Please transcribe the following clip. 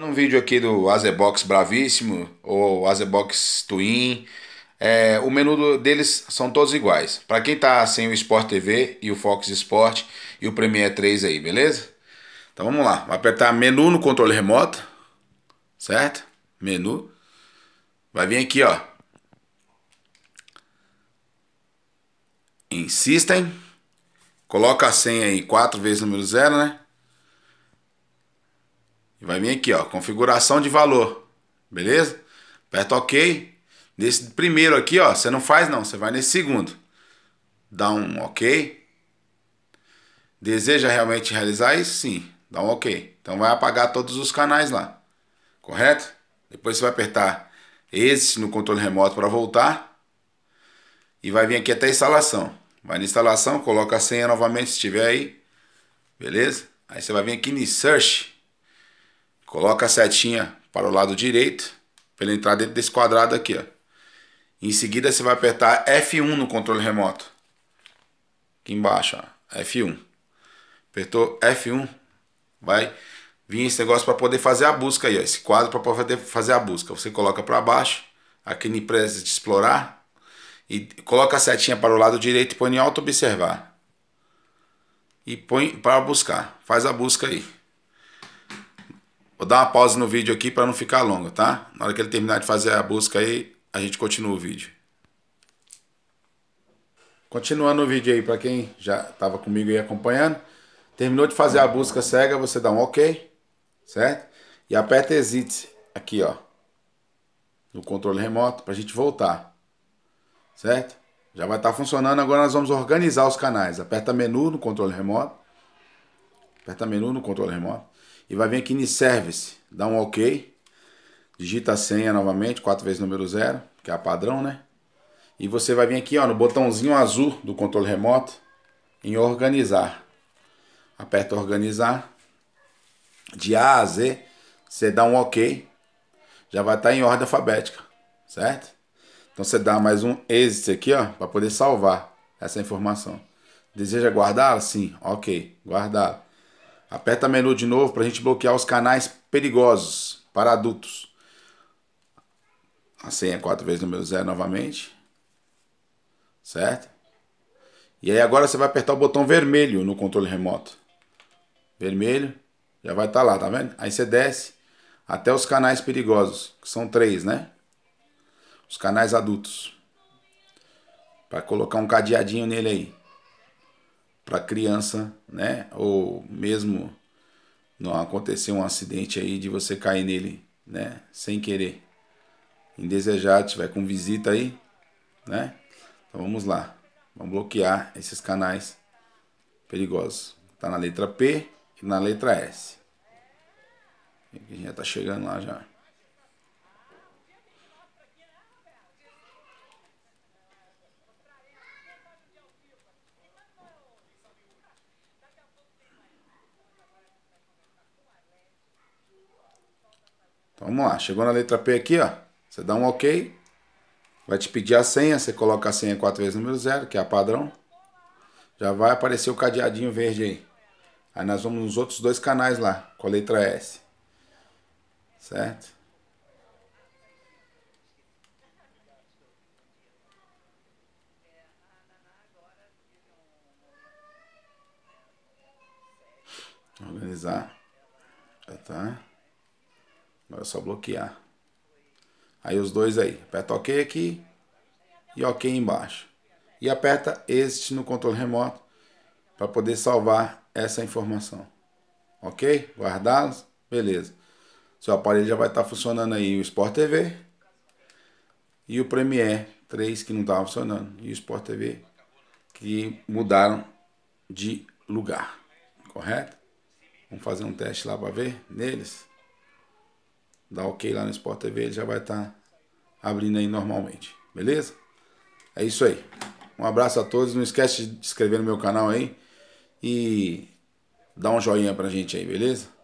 Num vídeo aqui do Azebox Bravíssimo ou Azebox Twin, é, o menu deles são todos iguais. Para quem tá sem o Sport TV e o Fox Sport e o Premiere 3 aí, beleza? Então vamos lá, vai apertar menu no controle remoto, certo? Menu. Vai vir aqui, ó. Insistem. Coloca a senha aí, 4 vezes número 0, né? E vai vir aqui, ó, configuração de valor. Beleza? Aperta OK. Nesse primeiro aqui, ó, você não faz não, você vai nesse segundo. Dá um OK. Deseja realmente realizar isso? Sim. Dá um OK. Então vai apagar todos os canais lá. Correto? Depois você vai apertar Exit no controle remoto para voltar. E vai vir aqui até instalação. Vai na instalação, coloca a senha novamente se tiver aí. Beleza? Aí você vai vir aqui em Search. Coloca a setinha para o lado direito, para ele entrar dentro desse quadrado aqui. Ó. Em seguida, você vai apertar F1 no controle remoto. Aqui embaixo, ó, F1. Apertou F1, vai vir esse negócio para poder fazer a busca aí. Ó, esse quadro para poder fazer a busca. Você coloca para baixo, aqui em empresa de explorar. E coloca a setinha para o lado direito e põe em auto-observar. E põe para buscar. Faz a busca aí. Vou dar uma pausa no vídeo aqui para não ficar longo, tá? Na hora que ele terminar de fazer a busca aí, a gente continua o vídeo. Continuando o vídeo aí, para quem já estava comigo aí acompanhando, terminou de fazer a busca cega, você dá um OK, certo? E aperta Exit aqui, ó, no controle remoto, para a gente voltar, certo? Já vai estar tá funcionando, agora nós vamos organizar os canais. Aperta menu no controle remoto, aperta menu no controle remoto, e vai vir aqui em Service, dá um OK, digita a senha novamente, 4 vezes número 0, que é a padrão, né? E você vai vir aqui ó, no botãozinho azul do controle remoto em Organizar. Aperta Organizar, de A a Z, você dá um OK, já vai estar tá em ordem alfabética, certo? Então você dá mais um exit aqui, ó, para poder salvar essa informação. Deseja guardar? Sim, ok, guardar. Aperta menu de novo para a gente bloquear os canais perigosos para adultos. A senha é 4 vezes número 0 novamente. Certo? E aí agora você vai apertar o botão vermelho no controle remoto. Vermelho. Já vai estar tá lá, tá vendo? Aí você desce até os canais perigosos, que são três, né? Os canais adultos. Para colocar um cadeadinho nele aí para criança, né? Ou mesmo não acontecer um acidente aí de você cair nele, né? Sem querer, indesejado, tiver com visita aí, né? Então vamos lá, vamos bloquear esses canais perigosos. Tá na letra P e na letra S. A gente já tá chegando lá já. Então vamos lá, chegou na letra P aqui, ó. Você dá um OK. Vai te pedir a senha, você coloca a senha 4 vezes número 0, que é a padrão. Já vai aparecer o cadeadinho verde aí. Aí nós vamos nos outros dois canais lá, com a letra S. Certo? organizar. Já tá. Agora é só bloquear. Aí os dois aí. Aperta OK aqui e OK embaixo. E aperta este no controle remoto para poder salvar essa informação. Ok? Guardá-los. Beleza. Seu aparelho já vai estar tá funcionando aí o Sport TV e o Premiere 3 que não estava funcionando e o Sport TV que mudaram de lugar. Correto? Vamos fazer um teste lá para ver neles dá ok lá no Sport TV, ele já vai estar tá abrindo aí normalmente, beleza? É isso aí. Um abraço a todos, não esquece de se inscrever no meu canal aí e dá um joinha pra gente aí, beleza?